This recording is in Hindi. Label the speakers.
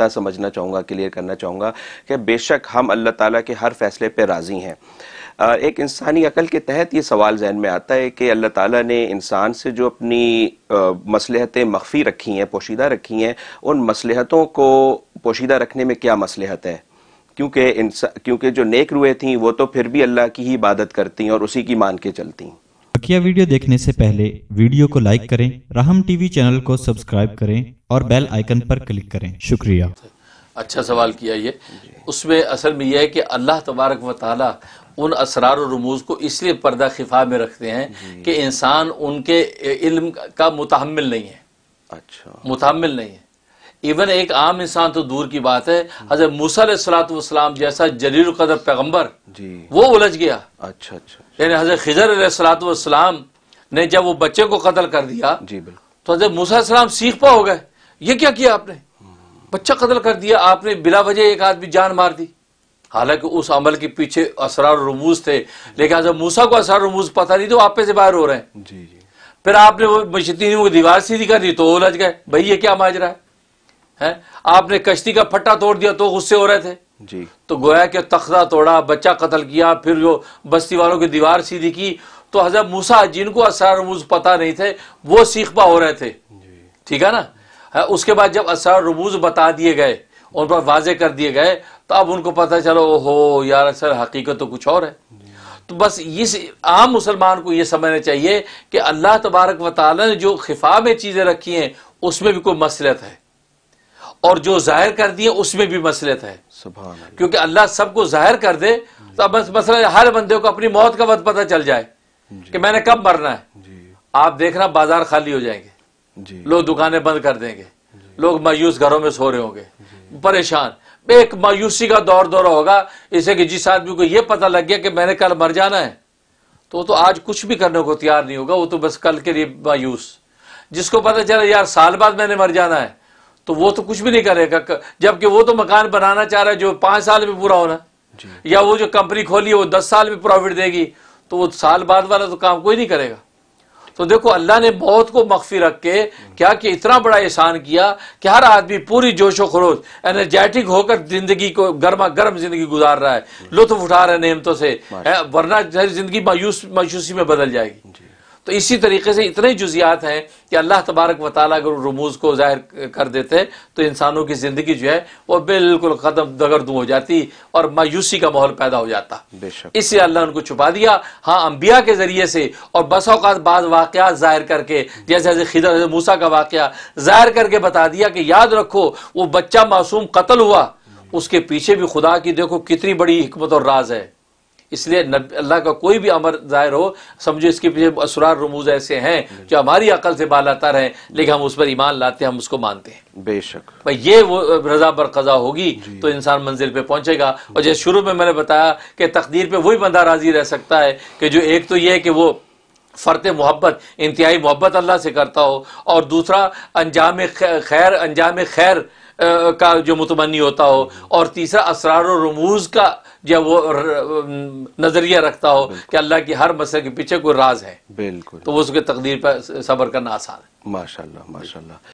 Speaker 1: नुकता समझना चाहूँगा क्लियर करना चाहूँगा कि बेशक हम अल्लाह ताला के हर फैसले पे राज़ी हैं एक इंसानी अकल के तहत ये सवाल जहन में आता है कि अल्लाह ताला ने इंसान से जो अपनी मसलहतें मख्फी रखी हैं पोशीदा रखी हैं उन मसलहतों को पोशीदा रखने में क्या मसलहत है क्योंकि क्योंकि जो नेक रुए थी वो तो फिर भी अल्लाह की ही इबादत करती और उसी की मान के चलती बकिया वीडियो देखने से पहले वीडियो को लाइक करें राहम टीवी चैनल को सब्सक्राइब करें और बेल आइकन पर क्लिक करें शुक्रिया अच्छा सवाल किया ये उसमें असल में यह है कि अल्लाह तबारक व उन असरार और रमूज को इसलिए पर्दा खिफा में रखते हैं कि इंसान उनके इल्म का मुतहमल नहीं है अच्छा मुतहमल नहीं है इवन एक आम इंसान तो दूर की बात है हजरत मूसलाम जैसा जलील कदर पैगम्बर वो उलझ गया अच्छा अच्छा, अच्छा। यानी हजरत खिजर सलाम ने जब वो बच्चे को कतल कर दिया जी तो हजरत सीख पा हो गए ये क्या किया आपने बच्चा कतल कर दिया आपने बिला वजह एक आदमी जान मार दी हालांकि उस अमल के पीछे असरार रमूज थे लेकिन हजरत मूसा को असरार रमूज पता नहीं तो आप पे से बाहर हो रहे हैं जी जी फिर आपने वो मशतीन की दीवार सीधी कर दी तो उलझ गए भाई ये क्या माजरा है है आपने कश्ती का फट्टा तोड़ दिया तो गुस्से हो रहे थे जी तो गोया के तख्ता तोड़ा बच्चा कत्ल किया फिर जो बस्ती वालों की दीवार सीधी की तो हजरत मूसा जिनको असरार रमूज पता नहीं थे वो सीखपा हो रहे थे ठीक है ना हाँ, उसके बाद जब असरार रमूज बता दिए गए उन पर वाजे कर दिए गए तो अब उनको पता चलो ओहो यार सर हकीकत तो कुछ और है तो बस इस आम मुसलमान को यह समझना चाहिए कि अल्लाह तबारक वाली ने जो खिफा में चीज़ें रखी हैं उसमें भी कोई मसलत है और जो जाहिर कर दिए उसमें भी मसलत है क्योंकि अल्लाह सबको जाहिर कर दे तो अब मसला हर बंदे को अपनी मौत का वक्त पता चल जाए कि मैंने कब मरना है आप देखना बाजार खाली हो जाएंगे लोग दुकानें बंद कर देंगे लोग मायूस घरों में सो रहे होंगे परेशान एक मायूसी का दौर दौरा होगा इसे कि जिस आदमी को यह पता लग गया कि मैंने कल मर जाना है तो तो आज कुछ भी करने को तैयार नहीं होगा वो तो बस कल के लिए मायूस जिसको पता चला यार साल बाद मैंने मर जाना है तो वो तो कुछ भी नहीं करेगा जबकि वो तो मकान बनाना चाह रहा है जो पांच साल में पूरा होना या वो जो कंपनी खोली है वो दस साल में प्रॉफिट देगी तो वो साल बाद वाला तो काम कोई नहीं करेगा तो देखो अल्लाह ने बहुत को मख्फी रख के क्या कि इतना बड़ा एहसान किया कि हर आदमी पूरी जोशो खरोश एनर्जेटिक होकर जिंदगी को गर्मा गर्म जिंदगी गुजार रहा है लुत्फ उठा रहे नियमतों से वरना जिंदगी मायूस मायूसी में बदल जाएगी तो इसी तरीके से इतने जुजियात हैं कि अल्लाह तबारक वाली अगर रमूज को ज़ाहिर कर देते तो इंसानों की ज़िंदगी जो है वो बिल्कुल ख़त्म दगरदू हो जाती और मायूसी का माहौल पैदा हो जाता इसलिए अल्लाह उनको छुपा दिया हाँ अम्बिया के ज़रिए से और बस औकात बाद वाकयात ज़ाहिर करके जैसे जैसे खिदर मूसा का वाक़ ज़ाहिर करके बता दिया कि याद रखो वो बच्चा मासूम कत्ल हुआ उसके पीछे भी खुदा की देखो कितनी बड़ी हमत और राज है इसलिए अल्लाह का कोई भी अमर जाहिर हो समझो इसके पीछे असरार रमूज ऐसे हैं जो हमारी अकल से बाल आता रहे लेकिन हम उस पर ईमान लाते हैं हम उसको मानते हैं बेशक भाई ये वो रजा कजा होगी तो इंसान मंजिल पर पहुंचेगा और जैसे शुरू में मैंने बताया कि तकदीर पर वही बंदा राजी रह सकता है कि जो एक तो ये है कि वो फ़र्त मोहब्बत इंतहाई मोहब्बत अल्लाह से करता हो और दूसरा अंजाम खैर अंजाम खैर का जो मुतमनी होता हो और तीसरा असरार रमूज का जो वो नज़रिया रखता हो कि अल्लाह की हर मसले के पीछे कोई राज है बिल्कुल तो वो उसके तकदीर पर सब्र करना आसान है माशाल्लाह माशाल्लाह